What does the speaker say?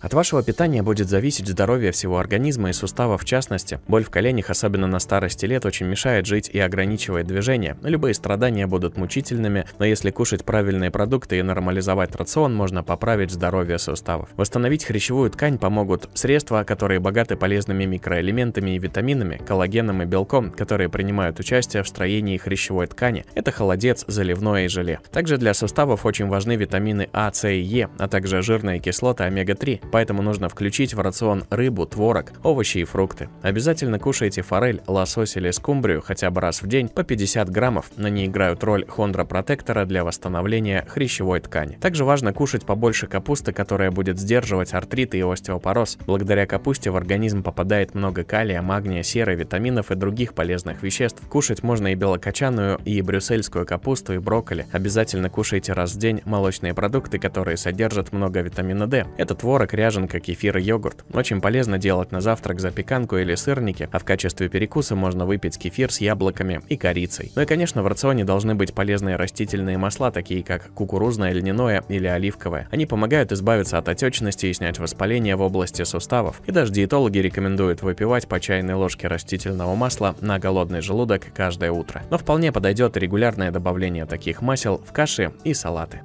От вашего питания будет зависеть здоровье всего организма и сустава в частности. Боль в коленях, особенно на старости лет, очень мешает жить и ограничивает движение. Любые страдания будут мучительными, но если кушать правильные продукты и нормализовать рацион, можно поправить здоровье суставов. Восстановить хрящевую ткань помогут средства, которые богаты полезными микроэлементами и витаминами, коллагеном и белком, которые принимают участие в строении хрящевой ткани. Это холодец, заливное и желе. Также для суставов очень важны витамины А, С и Е, а также жирные кислоты омега-3 поэтому нужно включить в рацион рыбу, творог, овощи и фрукты. Обязательно кушайте форель, лосось или скумбрию хотя бы раз в день по 50 граммов, на ней играют роль хондропротектора для восстановления хрящевой ткани. Также важно кушать побольше капусты, которая будет сдерживать артрит и остеопороз. Благодаря капусте в организм попадает много калия, магния, серы, витаминов и других полезных веществ. Кушать можно и белокочанную, и брюссельскую капусту, и брокколи. Обязательно кушайте раз в день молочные продукты, которые содержат много витамина D. Это творог, ряженка, кефир и йогурт. Очень полезно делать на завтрак запеканку или сырники, а в качестве перекуса можно выпить кефир с яблоками и корицей. Ну и конечно в рационе должны быть полезные растительные масла, такие как кукурузное, льняное или оливковое. Они помогают избавиться от отечности и снять воспаление в области суставов. И даже диетологи рекомендуют выпивать по чайной ложке растительного масла на голодный желудок каждое утро. Но вполне подойдет регулярное добавление таких масел в каши и салаты.